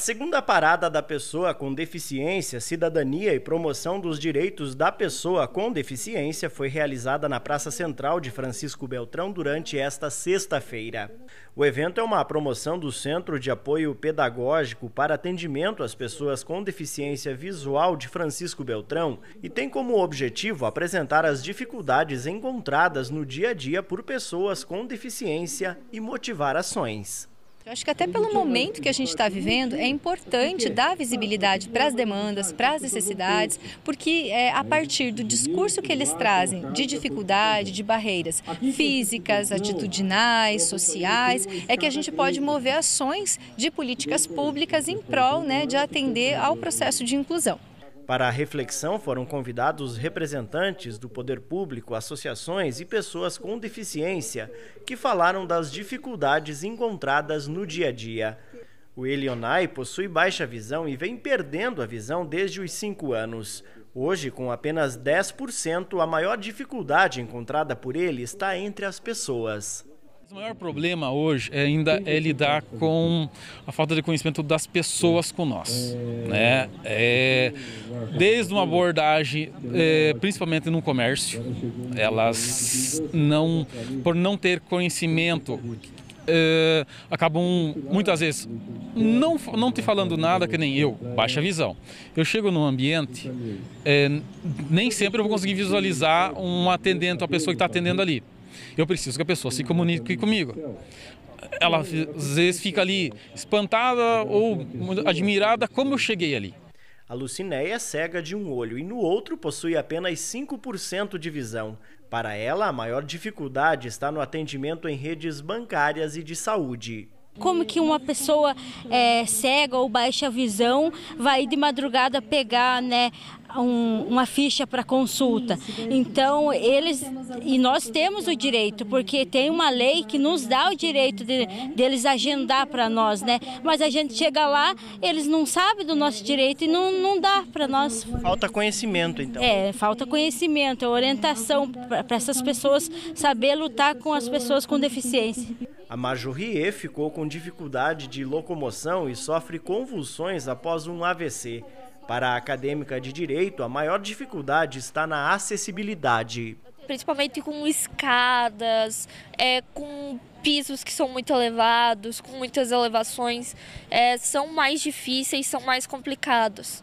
segunda parada da pessoa com deficiência, cidadania e promoção dos direitos da pessoa com deficiência foi realizada na Praça Central de Francisco Beltrão durante esta sexta-feira. O evento é uma promoção do Centro de Apoio Pedagógico para Atendimento às Pessoas com Deficiência Visual de Francisco Beltrão e tem como objetivo apresentar as dificuldades encontradas no dia a dia por pessoas com deficiência e motivar ações. Eu acho que até pelo momento que a gente está vivendo, é importante dar visibilidade para as demandas, para as necessidades, porque é, a partir do discurso que eles trazem de dificuldade, de barreiras físicas, atitudinais, sociais, é que a gente pode mover ações de políticas públicas em prol né, de atender ao processo de inclusão. Para a reflexão foram convidados representantes do poder público, associações e pessoas com deficiência que falaram das dificuldades encontradas no dia a dia. O Elionai possui baixa visão e vem perdendo a visão desde os cinco anos. Hoje, com apenas 10%, a maior dificuldade encontrada por ele está entre as pessoas. O maior problema hoje é ainda é lidar com a falta de conhecimento das pessoas com nós. Né? É, desde uma abordagem, é, principalmente no comércio, elas não, por não ter conhecimento é, acabam muitas vezes não, não te falando nada que nem eu, baixa visão. Eu chego num ambiente, é, nem sempre eu vou conseguir visualizar um atendente, a pessoa que está atendendo ali. Eu preciso que a pessoa se comunique comigo. Ela às vezes fica ali espantada ou admirada como eu cheguei ali. A Lucinéia é cega de um olho e no outro possui apenas 5% de visão. Para ela, a maior dificuldade está no atendimento em redes bancárias e de saúde. Como que uma pessoa é, cega ou baixa visão vai de madrugada pegar né, um, uma ficha para consulta. Então, eles e nós temos o direito, porque tem uma lei que nos dá o direito de, deles agendar para nós, né? Mas a gente chega lá, eles não sabem do nosso direito e não, não dá para nós. Falta conhecimento, então. É, falta conhecimento, orientação para essas pessoas saber lutar com as pessoas com deficiência. A Rie ficou com dificuldade de locomoção e sofre convulsões após um AVC. Para a acadêmica de direito, a maior dificuldade está na acessibilidade. Principalmente com escadas, é, com pisos que são muito elevados, com muitas elevações, é, são mais difíceis, são mais complicados.